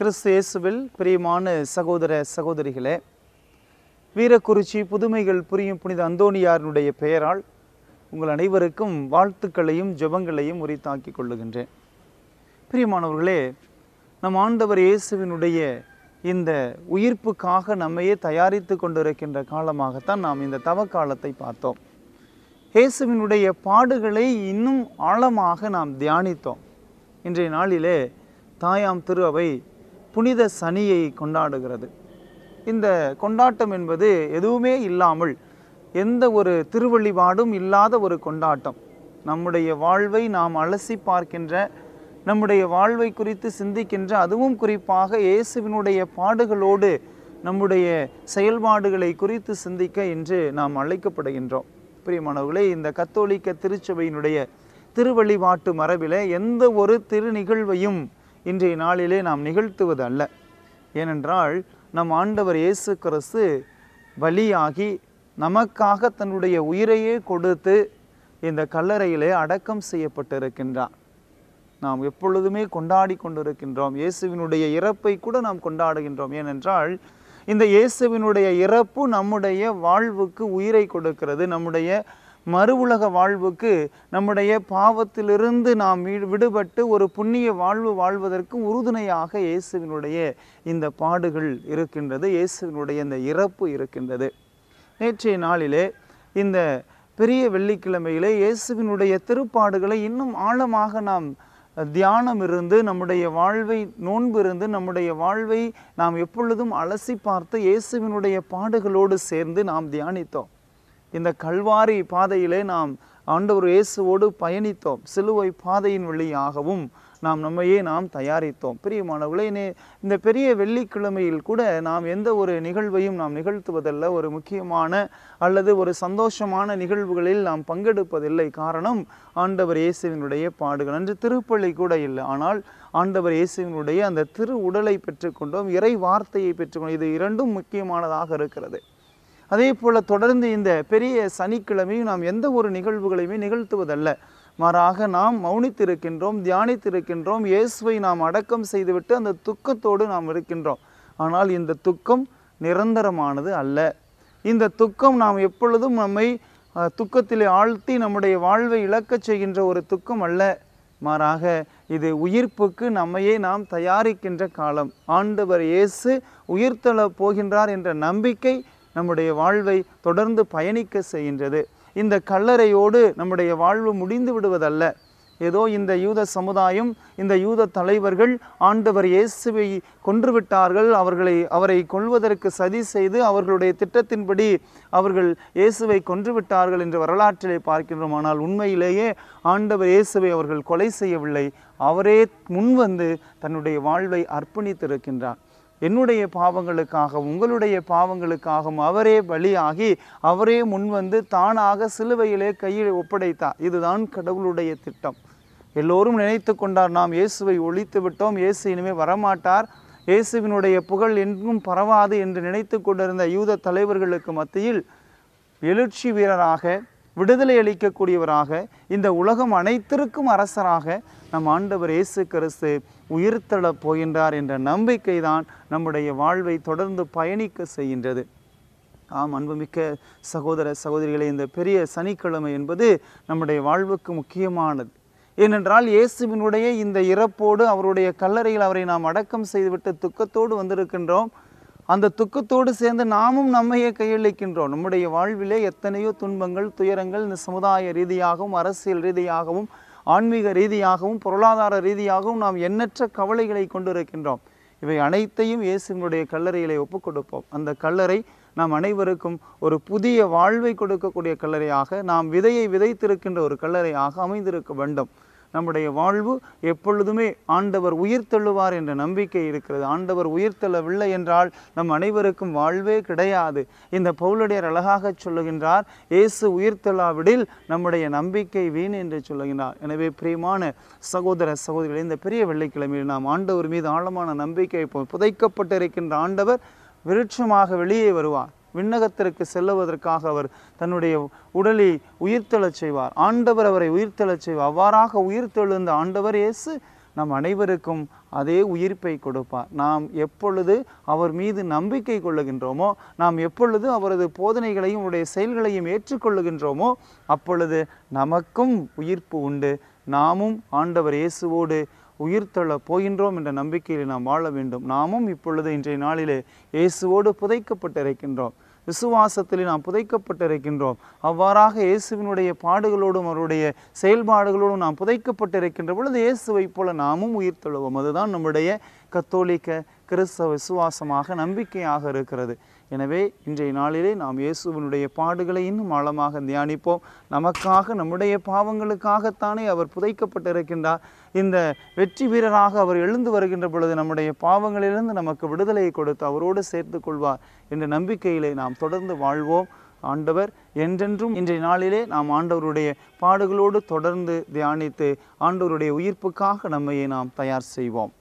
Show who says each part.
Speaker 1: கிறிஸ்து இயேசுவில் பிரியமான சகோதர சகோதரிகளே வீரக்குறிச்சி புதுமைகள் புரியும் புனித அந்தோணியாரினுடைய பெயரால் உங்கள் அனைவருக்கும் வாழ்த்துக்களையும் ஜெபங்களையும் உரித்தாக்கி கொள்ளுகின்றேன் பிரியமானவர்களே நம் ஆண்டவர் இயேசுவினுடைய இந்த உயிர்ப்புக்காக நம்மையே தயாரித்து கொண்டிருக்கின்ற காலமாகத்தான் நாம் இந்த தவ காலத்தை பார்த்தோம் இயேசுவினுடைய பாடுகளை இன்னும் ஆழமாக நாம் தியானித்தோம் இன்றைய நாளிலே தாயாம் திருவை புனித சனியை கொண்டாடுகிறது இந்த கொண்டாட்டம் என்பது எதுவுமே இல்லாமல் எந்த ஒரு திருவழிபாடும் இல்லாத ஒரு கொண்டாட்டம் நம்முடைய வாழ்வை நாம் அலசி பார்க்கின்ற நம்முடைய வாழ்வை குறித்து சிந்திக்கின்ற அதுவும் குறிப்பாக இயேசுவினுடைய பாடுகளோடு நம்முடைய செயல்பாடுகளை குறித்து சிந்திக்க இன்று நாம் அழைக்கப்படுகின்றோம் பிரியமானவர்களே இந்த கத்தோலிக்க திருச்சபையினுடைய திருவழிபாட்டு மரபில் எந்த ஒரு திருநிகழ்வையும் இன்றைய நாளிலே நாம் நிகழ்த்துவது அல்ல ஏனென்றால் நம் ஆண்டவர் இயேசு கிறிஸ்து பலியாகி நமக்காக தன்னுடைய உயிரையே கொடுத்து இந்த கல்லறையிலே அடக்கம் செய்யப்பட்டிருக்கின்றார் நாம் எப்பொழுதுமே கொண்டாடி கொண்டிருக்கின்றோம் இயேசுவினுடைய இறப்பை கூட நாம் கொண்டாடுகின்றோம் ஏனென்றால் இந்த இயேசுவினுடைய இறப்பு நம்முடைய வாழ்வுக்கு உயிரை கொடுக்கிறது நம்முடைய மறு உலக வாழ்வுக்கு நம்முடைய பாவத்திலிருந்து நாம் விடுபட்டு ஒரு புண்ணிய வாழ்வு வாழ்வதற்கு உறுதுணையாக இயேசுவினுடைய இந்த பாடுகள் இருக்கின்றது இயேசுவினுடைய இந்த இறப்பு இருக்கின்றது நேற்றைய நாளிலே இந்த பெரிய வெள்ளிக்கிழமையிலே இயேசுவினுடைய திருப்பாடுகளை இன்னும் ஆழமாக நாம் தியானம் இருந்து நம்முடைய வாழ்வை நோன்பு இருந்து நம்முடைய வாழ்வை நாம் எப்பொழுதும் அலசி பார்த்து இயேசுவினுடைய பாடுகளோடு சேர்ந்து நாம் தியானித்தோம் இந்த கல்வாரி பாதையிலே நாம் ஆண்டவர் இயேசுவோடு பயணித்தோம் சிலுவை பாதையின் வழியாகவும் நாம் நம்மையே நாம் தயாரித்தோம் பிரியமானவர்களே இந்த பெரிய வெள்ளிக்கிழமையில் கூட நாம் எந்த ஒரு நிகழ்வையும் நாம் நிகழ்த்துவதல்ல ஒரு முக்கியமான அல்லது ஒரு சந்தோஷமான நிகழ்வுகளில் நாம் பங்கெடுப்பதில்லை காரணம் ஆண்டவர் இயேசுவினுடைய பாடுகள் அன்று திருப்பள்ளி கூட இல்லை ஆனால் ஆண்டவர் இயேசுவினுடைய அந்த திரு உடலை பெற்றுக்கொண்டோம் இறை வார்த்தையை பெற்றுக்கொண்டோம் இது இரண்டும் முக்கியமானதாக இருக்கிறது அதே போல் தொடர்ந்து இந்த பெரிய சனிக்கிழமையும் நாம் எந்த ஒரு நிகழ்வுகளையுமே நிகழ்த்துவதல்ல மாறாக நாம் மௌனித்திருக்கின்றோம் தியானித்திருக்கின்றோம் இயேசுவை நாம் அடக்கம் செய்துவிட்டு அந்த துக்கத்தோடு நாம் இருக்கின்றோம் ஆனால் இந்த துக்கம் நிரந்தரமானது அல்ல இந்த துக்கம் நாம் எப்பொழுதும் நம்மை துக்கத்திலே ஆழ்த்தி நம்முடைய வாழ்வை இழக்கச் செய்கின்ற ஒரு துக்கம் அல்ல மாறாக இது உயிர்ப்புக்கு நம்மையே நாம் தயாரிக்கின்ற காலம் ஆண்டவர் இயேசு உயிர்த்தள போகின்றார் என்ற நம்பிக்கை நம்முடைய வாழ்வை தொடர்ந்து பயணிக்க செய்கின்றது இந்த கல்லறையோடு நம்முடைய வாழ்வு முடிந்து விடுவதல்ல ஏதோ இந்த யூத சமுதாயம் இந்த யூத தலைவர்கள் ஆண்டவர் இயேசுவை கொன்றுவிட்டார்கள் அவர்களை அவரை கொள்வதற்கு சதி செய்து அவர்களுடைய திட்டத்தின்படி அவர்கள் இயேசுவை கொன்றுவிட்டார்கள் என்று வரலாற்றிலே பார்க்கின்றோம் ஆனால் உண்மையிலேயே ஆண்டவர் இயேசுவை அவர்கள் கொலை செய்யவில்லை அவரே முன்வந்து தன்னுடைய வாழ்வை அர்ப்பணித்திருக்கின்றார் என்னுடைய பாவங்களுக்காக உங்களுடைய பாவங்களுக்காகவும் அவரே பலியாகி அவரே முன்வந்து தானாக சிலுவையிலே கையில் ஒப்படைத்தார் இதுதான் கடவுளுடைய திட்டம் எல்லோரும் நினைத்து கொண்டார் நாம் இயேசுவை ஒழித்து விட்டோம் இயேசு இனிமே வரமாட்டார் இயேசுவினுடைய புகழ் என்றும் பரவாது என்று நினைத்து கொண்டிருந்த யூத தலைவர்களுக்கு மத்தியில் எழுச்சி வீரராக விடுதலை அளிக்கக்கூடியவராக இந்த உலகம் அனைத்திற்கும் அரசராக நம் ஆண்டவர் இயேசு கிறிஸ்து உயிர்த்தளப் போகின்றார் என்ற நம்பிக்கை தான் நம்முடைய வாழ்வை தொடர்ந்து பயணிக்க செய்கின்றது ஆம் அன்புமிக்க சகோதர சகோதரிகளை இந்த பெரிய சனிக்கிழமை என்பது நம்முடைய வாழ்வுக்கு முக்கியமானது ஏனென்றால் இயேசுவினுடைய இந்த இறப்போடு அவருடைய கல்லறையில் அவரை நாம் அடக்கம் செய்துவிட்டு துக்கத்தோடு வந்திருக்கின்றோம் அந்த துக்கத்தோடு சேர்ந்து நாமும் நம்மையே கையளிக்கின்றோம் நம்முடைய வாழ்விலே எத்தனையோ துன்பங்கள் துயரங்கள் இந்த சமுதாய ரீதியாகவும் அரசியல் ரீதியாகவும் ஆன்மீக ரீதியாகவும் பொருளாதார ரீதியாகவும் நாம் எண்ணற்ற கவலைகளை கொண்டிருக்கின்றோம் இவை அனைத்தையும் இயேசுனுடைய கல்லறைகளை ஒப்புக் அந்த கல்லறை நாம் அனைவருக்கும் ஒரு புதிய வாழ்வை கொடுக்கக்கூடிய கல்லறையாக நாம் விதையை விதைத்திருக்கின்ற ஒரு கல்லறையாக அமைந்திருக்க வேண்டும் நம்முடைய வாழ்வு எப்பொழுதுமே ஆண்டவர் உயிர்த்தெழுவார் என்ற நம்பிக்கை இருக்கிறது ஆண்டவர் உயிர்த்தெழவில்லை என்றால் நம் அனைவருக்கும் வாழ்வே கிடையாது இந்த பவுலடியார் அழகாக சொல்லுகின்றார் இயேசு உயிர்த்தெழாவிடில் நம்முடைய நம்பிக்கை வீண் என்று சொல்லுகின்றார் எனவே பிரியமான சகோதர சகோதரிகளை இந்த பெரிய வெள்ளிக்கிழமையில் நாம் ஆண்டவர் மீது ஆழமான நம்பிக்கை புதைக்கப்பட்டிருக்கின்ற ஆண்டவர் விருட்சமாக வெளியே வருவார் விண்ணகத்திற்கு செல்லுவதற்காக அவர் தன்னுடைய உடலை உயிர்த்தெழச் செய்வார் ஆண்டவர் அவரை உயிர்த்தெழச் செய்வார் அவ்வாறாக உயிர்த்தெழுந்த ஆண்டவர் இயேசு நம் அனைவருக்கும் அதே உயிர்ப்பை கொடுப்பார் நாம் எப்பொழுது அவர் மீது நம்பிக்கை கொள்ளுகின்றோமோ நாம் எப்பொழுது அவரது போதனைகளையும் அவருடைய செயல்களையும் ஏற்றுக்கொள்ளுகின்றோமோ அப்பொழுது நமக்கும் உயிர்ப்பு உண்டு நாமும் ஆண்டவர் இயேசுவோடு உயிர்த்தள்ள போகின்றோம் என்ற நம்பிக்கையில் நாம் வாழ வேண்டும் நாமும் இப்பொழுது இன்றைய நாளிலே இயேசுவோடு புதைக்கப்பட்டிருக்கின்றோம் விசுவாசத்தில் நாம் புதைக்கப்பட்டிருக்கின்றோம் அவ்வாறாக இயேசுவினுடைய பாடுகளோடும் அவருடைய செயல்பாடுகளோடும் நாம் புதைக்கப்பட்டிருக்கின்ற பொழுது இயேசுவை போல நாமும் உயிர் அதுதான் நம்முடைய கத்தோலிக்க கிறிஸ்தவ விசுவாசமாக நம்பிக்கையாக இருக்கிறது எனவே இன்றைய நாளிலே நாம் இயேசுவனுடைய பாடுகளை இன்னும் ஆழமாக தியானிப்போம் நமக்காக நம்முடைய பாவங்களுக்காகத்தானே அவர் புதைக்கப்பட்டிருக்கின்றார் இந்த வெற்றி வீரராக அவர் எழுந்து வருகின்ற பொழுது நம்முடைய பாவங்களிலிருந்து நமக்கு விடுதலையை கொடுத்து அவரோடு சேர்த்து கொள்வார் என்ற நம்பிக்கையிலே நாம் தொடர்ந்து வாழ்வோம் ஆண்டவர் என்றென்றும் இன்றைய நாளிலே நாம் ஆண்டவருடைய பாடுகளோடு தொடர்ந்து தியானித்து ஆண்டவருடைய உயிர்ப்புக்காக நம்மையை நாம் தயார் செய்வோம்